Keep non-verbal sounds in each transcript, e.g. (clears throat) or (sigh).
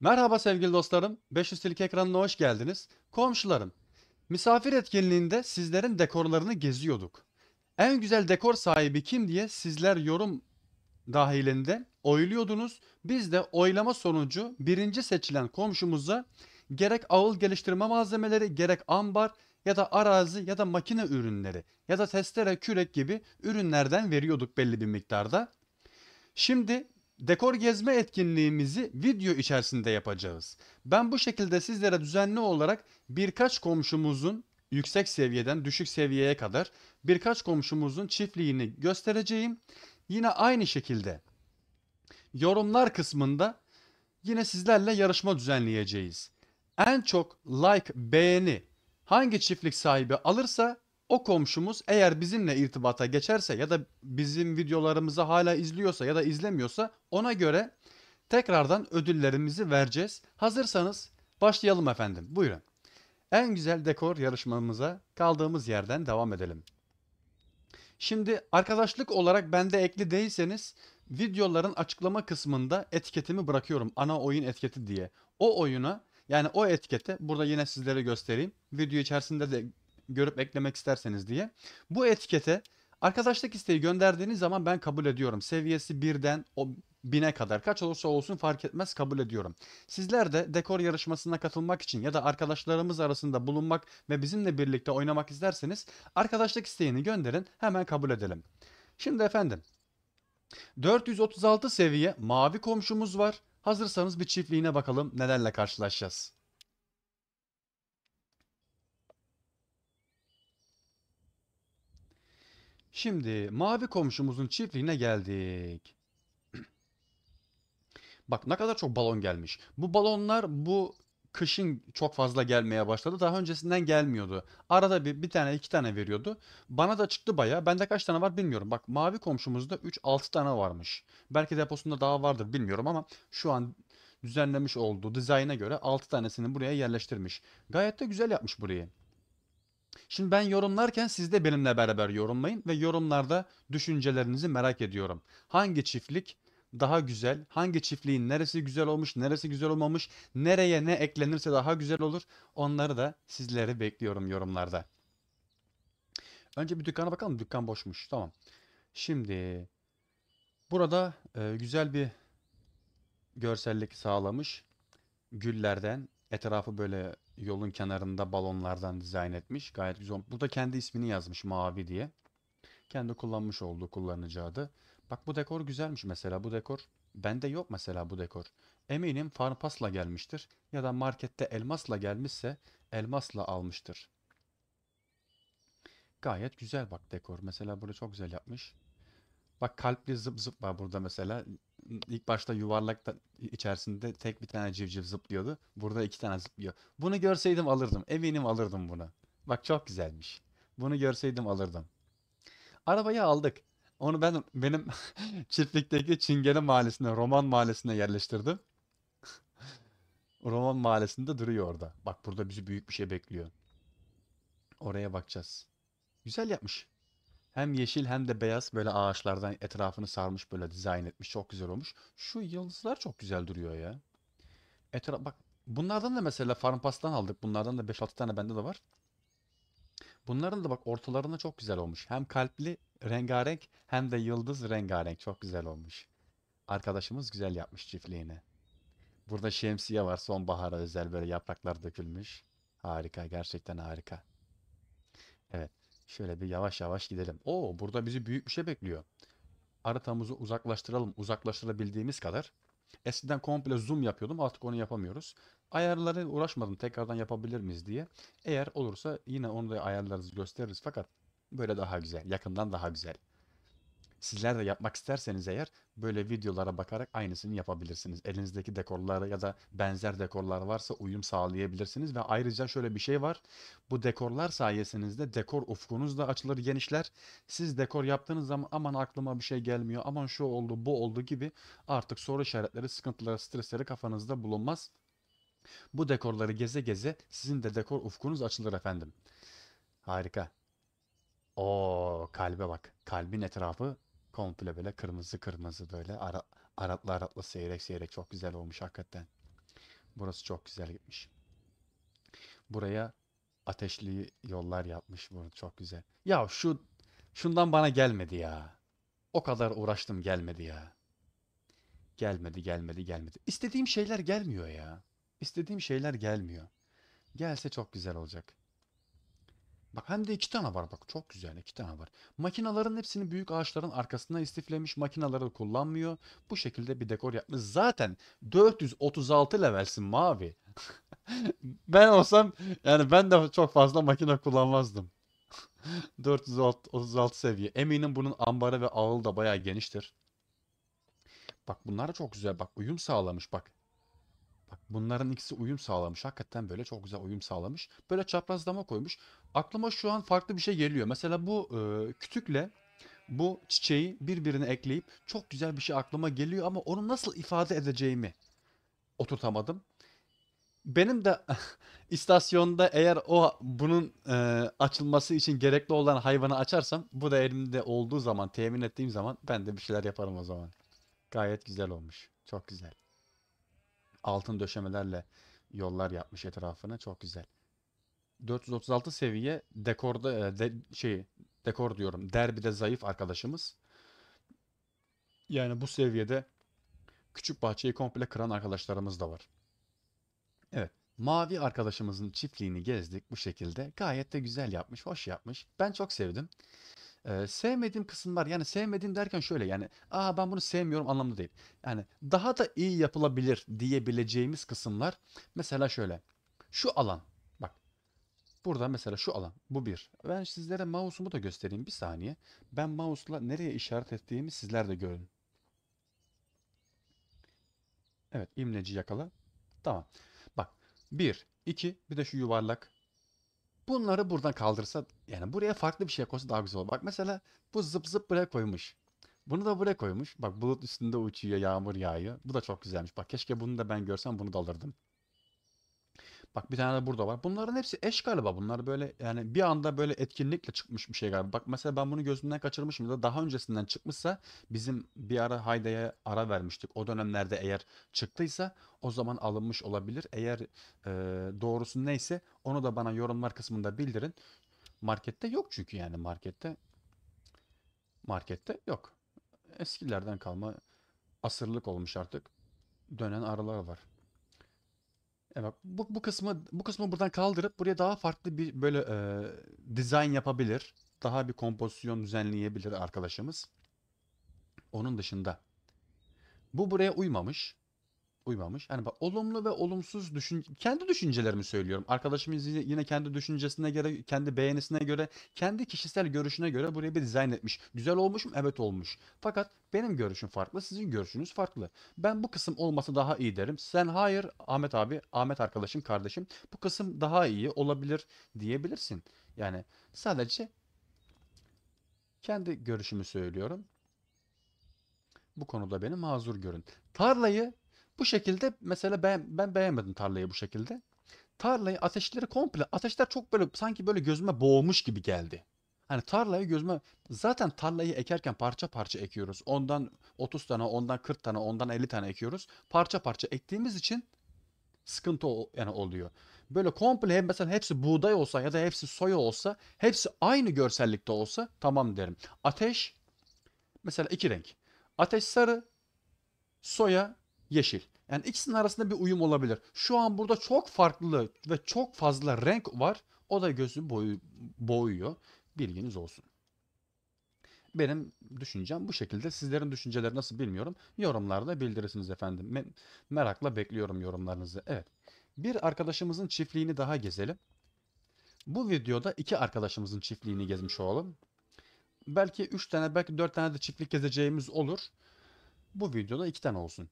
Merhaba sevgili dostlarım. 500 Tilik ekranına hoş geldiniz. Komşularım, misafir etkinliğinde sizlerin dekorlarını geziyorduk. En güzel dekor sahibi kim diye sizler yorum dahilinde oyluyordunuz. Biz de oylama sonucu birinci seçilen komşumuza gerek ağıl geliştirme malzemeleri, gerek ambar ya da arazi ya da makine ürünleri ya da testere, kürek gibi ürünlerden veriyorduk belli bir miktarda. Şimdi Dekor gezme etkinliğimizi video içerisinde yapacağız. Ben bu şekilde sizlere düzenli olarak birkaç komşumuzun yüksek seviyeden düşük seviyeye kadar birkaç komşumuzun çiftliğini göstereceğim. Yine aynı şekilde yorumlar kısmında yine sizlerle yarışma düzenleyeceğiz. En çok like, beğeni hangi çiftlik sahibi alırsa o komşumuz eğer bizimle irtibata geçerse ya da bizim videolarımızı hala izliyorsa ya da izlemiyorsa ona göre tekrardan ödüllerimizi vereceğiz. Hazırsanız başlayalım efendim. Buyurun. En güzel dekor yarışmamıza kaldığımız yerden devam edelim. Şimdi arkadaşlık olarak bende ekli değilseniz videoların açıklama kısmında etiketimi bırakıyorum. Ana oyun etiketi diye. O oyuna yani o etikete burada yine sizlere göstereyim. Video içerisinde de görüp eklemek isterseniz diye. Bu etikete arkadaşlık isteği gönderdiğiniz zaman ben kabul ediyorum. Seviyesi o bine kadar kaç olursa olsun fark etmez kabul ediyorum. Sizler de dekor yarışmasına katılmak için ya da arkadaşlarımız arasında bulunmak ve bizimle birlikte oynamak isterseniz arkadaşlık isteğini gönderin hemen kabul edelim. Şimdi efendim 436 seviye mavi komşumuz var. Hazırsanız bir çiftliğine bakalım nelerle karşılaşacağız. Şimdi mavi komşumuzun çiftliğine geldik. Bak ne kadar çok balon gelmiş. Bu balonlar bu kışın çok fazla gelmeye başladı. Daha öncesinden gelmiyordu. Arada bir, bir tane iki tane veriyordu. Bana da çıktı baya. Bende kaç tane var bilmiyorum. Bak mavi komşumuzda 3-6 tane varmış. Belki deposunda daha vardır bilmiyorum ama şu an düzenlemiş olduğu dizayna göre 6 tanesini buraya yerleştirmiş. Gayet de güzel yapmış burayı. Şimdi ben yorumlarken siz de benimle beraber yorumlayın ve yorumlarda düşüncelerinizi merak ediyorum. Hangi çiftlik daha güzel, hangi çiftliğin neresi güzel olmuş, neresi güzel olmamış, nereye ne eklenirse daha güzel olur. Onları da sizleri bekliyorum yorumlarda. Önce bir dükkana bakalım. Dükkan boşmuş. Tamam. Şimdi burada e, güzel bir görsellik sağlamış. Güllerden etrafı böyle yolun kenarında balonlardan dizayn etmiş. Gayet güzel. Burada kendi ismini yazmış mavi diye. Kendi kullanmış olduğu kullanıcı adı. Bak bu dekor güzelmiş mesela bu dekor. Bende yok mesela bu dekor. Eminim Farpas'la gelmiştir ya da markette elmasla gelmişse elmasla almıştır. Gayet güzel bak dekor. Mesela burada çok güzel yapmış. Bak kalpli zıp zıp var burada mesela ilk başta yuvarlak da içerisinde tek bir tane civciv zıplıyordu. Burada iki tane zıplıyor. Bunu görseydim alırdım. Eminim alırdım bunu. Bak çok güzelmiş. Bunu görseydim alırdım. Arabayı aldık. Onu ben benim (laughs) çiftlikteki Çingene mahallesine, Roman mahallesine yerleştirdim. (laughs) Roman mahallesinde duruyor orada. Bak burada bizi büyük bir şey bekliyor. Oraya bakacağız. Güzel yapmış. Hem yeşil hem de beyaz böyle ağaçlardan etrafını sarmış böyle dizayn etmiş. Çok güzel olmuş. Şu yıldızlar çok güzel duruyor ya. Etraf bak bunlardan da mesela Farm Pass'tan aldık. Bunlardan da 5-6 tane bende de var. Bunların da bak ortalarında çok güzel olmuş. Hem kalpli rengarenk hem de yıldız rengarenk çok güzel olmuş. Arkadaşımız güzel yapmış çiftliğini. Burada şemsiye var sonbahara özel böyle yapraklar dökülmüş. Harika gerçekten harika. Evet. Şöyle bir yavaş yavaş gidelim. Oo burada bizi büyük bir şey bekliyor. Haritamızı uzaklaştıralım. Uzaklaştırabildiğimiz kadar. Eskiden komple zoom yapıyordum. Artık onu yapamıyoruz. Ayarları uğraşmadım. Tekrardan yapabilir miyiz diye. Eğer olursa yine onu da ayarlarız gösteririz. Fakat böyle daha güzel. Yakından daha güzel. Sizler de yapmak isterseniz eğer böyle videolara bakarak aynısını yapabilirsiniz. Elinizdeki dekorlara ya da benzer dekorlar varsa uyum sağlayabilirsiniz ve ayrıca şöyle bir şey var. Bu dekorlar sayesinde dekor ufkunuz da açılır, genişler. Siz dekor yaptığınız zaman aman aklıma bir şey gelmiyor, aman şu oldu, bu oldu gibi artık soru işaretleri, sıkıntıları, stresleri kafanızda bulunmaz. Bu dekorları geze geze sizin de dekor ufkunuz açılır efendim. Harika. O kalbe bak. Kalbin etrafı Komple böyle kırmızı kırmızı böyle ara, aratlı aratlı seyrek seyrek çok güzel olmuş hakikaten. Burası çok güzel gitmiş. Buraya ateşli yollar yapmış bunu çok güzel. Ya şu şundan bana gelmedi ya. O kadar uğraştım gelmedi ya. Gelmedi gelmedi gelmedi. İstediğim şeyler gelmiyor ya. İstediğim şeyler gelmiyor. Gelse çok güzel olacak. Bak hem de iki tane var bak çok güzel iki tane var. Makinaların hepsini büyük ağaçların arkasına istiflemiş makinaları kullanmıyor. Bu şekilde bir dekor yapmış. Zaten 436 levelsin mavi. (laughs) ben olsam yani ben de çok fazla makine kullanmazdım. 436 (laughs) seviye. Eminim bunun ambarı ve ağıl da bayağı geniştir. Bak bunlar da çok güzel. Bak uyum sağlamış. Bak Bak bunların ikisi uyum sağlamış. Hakikaten böyle çok güzel uyum sağlamış. Böyle çaprazlama koymuş. Aklıma şu an farklı bir şey geliyor. Mesela bu e, kütükle bu çiçeği birbirine ekleyip çok güzel bir şey aklıma geliyor ama onu nasıl ifade edeceğimi oturtamadım. Benim de (laughs) istasyonda eğer o bunun e, açılması için gerekli olan hayvanı açarsam bu da elimde olduğu zaman temin ettiğim zaman ben de bir şeyler yaparım o zaman. Gayet güzel olmuş. Çok güzel altın döşemelerle yollar yapmış etrafına. Çok güzel. 436 seviye dekorda e, de, şey dekor diyorum. Derbide zayıf arkadaşımız. Yani bu seviyede küçük bahçeyi komple kıran arkadaşlarımız da var. Evet. Mavi arkadaşımızın çiftliğini gezdik bu şekilde. Gayet de güzel yapmış, hoş yapmış. Ben çok sevdim. Eee, sevmediğim kısımlar, yani, sevmediğim derken şöyle, yani, aa ben bunu sevmiyorum." anlamında değil. Yani, daha da iyi yapılabilir diyebileceğimiz kısımlar mesela şöyle, şu alan, bak, burada mesela şu alan, bu bir Ben sizlere mouse'umu da göstereyim, bir saniye. Ben mouse'la nereye işaret ettiğimi sizler de görün. Evet, imleci yakala. Tamam. Bak, bir iki bir de şu yuvarlak Bunları buradan kaldırsa yani buraya farklı bir şey koysa daha güzel olur. Bak mesela bu zıp zıp buraya koymuş. Bunu da buraya koymuş. Bak bulut üstünde uçuyor, yağmur yağıyor. Bu da çok güzelmiş. Bak keşke bunu da ben görsem bunu da alırdım. Bak bir tane de burada var. Bunların hepsi eş galiba. Bunlar böyle yani bir anda böyle etkinlikle çıkmış bir şey galiba. Bak mesela ben bunu gözümden kaçırmışım da daha öncesinden çıkmışsa bizim bir ara Hayda'ya ara vermiştik. O dönemlerde eğer çıktıysa o zaman alınmış olabilir. Eğer e, doğrusu neyse onu da bana yorumlar kısmında bildirin. Markette yok çünkü yani markette markette yok. Eskilerden kalma asırlık olmuş artık. Dönen arılar var. Evet, bu, bu kısmı bu kısmı buradan kaldırıp buraya daha farklı bir böyle e, dizayn yapabilir. Daha bir kompozisyon düzenleyebilir arkadaşımız. Onun dışında bu buraya uymamış uymamış. Hani bak olumlu ve olumsuz düşün kendi düşüncelerimi söylüyorum. Arkadaşımız yine, kendi düşüncesine göre, kendi beğenisine göre, kendi kişisel görüşüne göre buraya bir dizayn etmiş. Güzel olmuş mu? Evet olmuş. Fakat benim görüşüm farklı, sizin görüşünüz farklı. Ben bu kısım olması daha iyi derim. Sen hayır Ahmet abi, Ahmet arkadaşım, kardeşim bu kısım daha iyi olabilir diyebilirsin. Yani sadece kendi görüşümü söylüyorum. Bu konuda beni mazur görün. Tarlayı bu şekilde mesela ben, ben beğenmedim tarlayı bu şekilde. Tarlayı ateşleri komple ateşler çok böyle sanki böyle gözüme boğulmuş gibi geldi. Hani tarlayı gözüme zaten tarlayı ekerken parça parça ekiyoruz. Ondan 30 tane, ondan 40 tane, ondan 50 tane ekiyoruz. Parça parça ektiğimiz için sıkıntı yani oluyor. Böyle komple mesela hepsi buğday olsa ya da hepsi soya olsa, hepsi aynı görsellikte olsa tamam derim. Ateş mesela iki renk. Ateş sarı, soya yeşil. Yani ikisinin arasında bir uyum olabilir. Şu an burada çok farklı ve çok fazla renk var. O da gözü boyu, boğuyor. Bilginiz olsun. Benim düşüncem bu şekilde. Sizlerin düşünceleri nasıl bilmiyorum. Yorumlarda bildirirsiniz efendim. Me merakla bekliyorum yorumlarınızı. Evet. Bir arkadaşımızın çiftliğini daha gezelim. Bu videoda iki arkadaşımızın çiftliğini gezmiş olalım. Belki üç tane belki dört tane de çiftlik gezeceğimiz olur. Bu videoda iki tane olsun.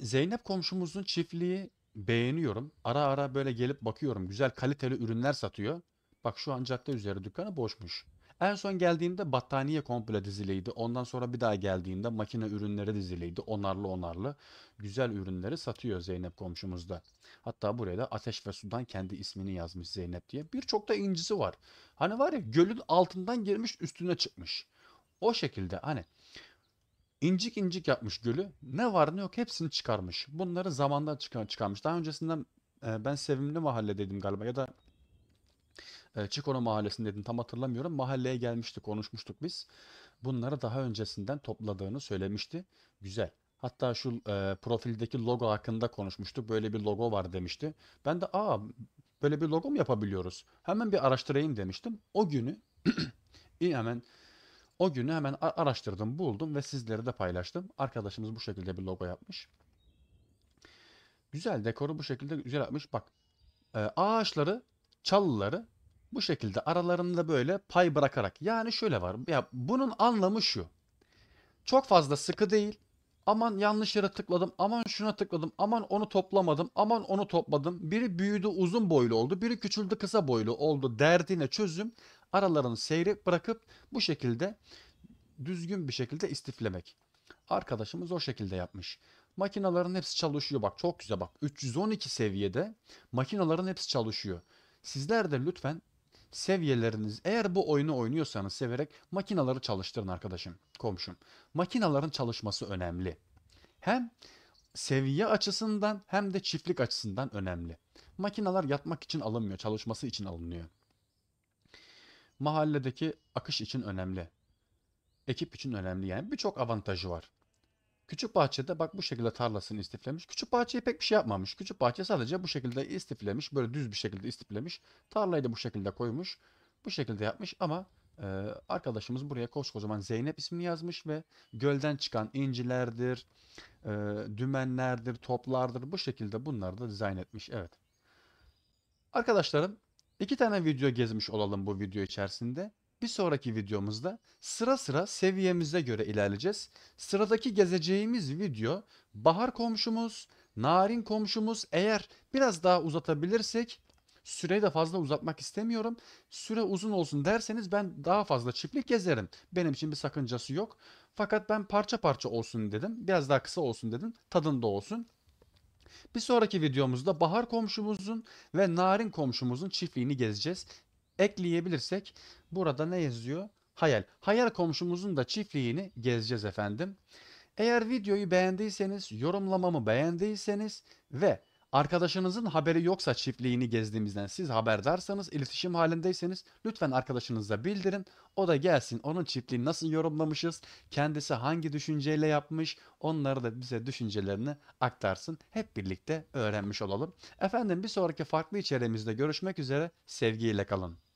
Zeynep komşumuzun çiftliği beğeniyorum. Ara ara böyle gelip bakıyorum. Güzel kaliteli ürünler satıyor. Bak şu an cadde üzeri dükkanı boşmuş. En son geldiğinde battaniye komple diziliydi. Ondan sonra bir daha geldiğinde makine ürünleri diziliydi. Onarlı onarlı güzel ürünleri satıyor Zeynep komşumuzda. Hatta buraya da Ateş ve Sudan kendi ismini yazmış Zeynep diye. Birçok da incisi var. Hani var ya gölün altından girmiş üstüne çıkmış. O şekilde hani incik incik yapmış gölü. Ne var ne yok hepsini çıkarmış. Bunları zamanda çıkan çıkarmış. Daha öncesinden e, ben Sevimli Mahalle dedim galiba ya da e, Çikona Mahallesi'ni dedim tam hatırlamıyorum. Mahalleye gelmiştik konuşmuştuk biz. Bunları daha öncesinden topladığını söylemişti. Güzel. Hatta şu e, profildeki logo hakkında konuşmuştuk. Böyle bir logo var demişti. Ben de aa böyle bir logo mu yapabiliyoruz? Hemen bir araştırayım demiştim. O günü (clears throat) hemen o günü hemen araştırdım, buldum ve sizlere de paylaştım. Arkadaşımız bu şekilde bir logo yapmış. Güzel dekoru bu şekilde güzel yapmış. Bak e, ağaçları, çalıları bu şekilde aralarında böyle pay bırakarak. Yani şöyle var. Ya bunun anlamı şu. Çok fazla sıkı değil. Aman yanlış yere tıkladım. Aman şuna tıkladım. Aman onu toplamadım. Aman onu topladım. Biri büyüdü uzun boylu oldu. Biri küçüldü kısa boylu oldu. Derdine çözüm aralarını seyri bırakıp bu şekilde düzgün bir şekilde istiflemek. Arkadaşımız o şekilde yapmış. Makinaların hepsi çalışıyor. Bak çok güzel bak. 312 seviyede makinaların hepsi çalışıyor. Sizler de lütfen seviyeleriniz eğer bu oyunu oynuyorsanız severek makinaları çalıştırın arkadaşım, komşum. Makinaların çalışması önemli. Hem seviye açısından hem de çiftlik açısından önemli. Makinalar yatmak için alınmıyor, çalışması için alınıyor mahalledeki akış için önemli. Ekip için önemli yani birçok avantajı var. Küçük bahçede bak bu şekilde tarlasını istiflemiş. Küçük bahçeyi pek bir şey yapmamış. Küçük bahçe sadece bu şekilde istiflemiş. Böyle düz bir şekilde istiflemiş. Tarlayı da bu şekilde koymuş. Bu şekilde yapmış ama e, arkadaşımız buraya koskocaman Zeynep ismini yazmış ve gölden çıkan incilerdir, e, dümenlerdir, toplardır bu şekilde bunları da dizayn etmiş. Evet. Arkadaşlarım İki tane video gezmiş olalım bu video içerisinde. Bir sonraki videomuzda sıra sıra seviyemize göre ilerleyeceğiz. Sıradaki gezeceğimiz video bahar komşumuz, narin komşumuz eğer biraz daha uzatabilirsek süreyi de fazla uzatmak istemiyorum. Süre uzun olsun derseniz ben daha fazla çiftlik gezerim. Benim için bir sakıncası yok. Fakat ben parça parça olsun dedim. Biraz daha kısa olsun dedim. Tadında olsun. Bir sonraki videomuzda bahar komşumuzun ve narin komşumuzun çiftliğini gezeceğiz. Ekleyebilirsek burada ne yazıyor? Hayal. Hayal komşumuzun da çiftliğini gezeceğiz efendim. Eğer videoyu beğendiyseniz, yorumlamamı beğendiyseniz ve Arkadaşınızın haberi yoksa çiftliğini gezdiğimizden siz haberdarsanız, iletişim halindeyseniz lütfen arkadaşınıza bildirin. O da gelsin onun çiftliğini nasıl yorumlamışız, kendisi hangi düşünceyle yapmış onları da bize düşüncelerini aktarsın. Hep birlikte öğrenmiş olalım. Efendim bir sonraki farklı içeriğimizde görüşmek üzere. Sevgiyle kalın.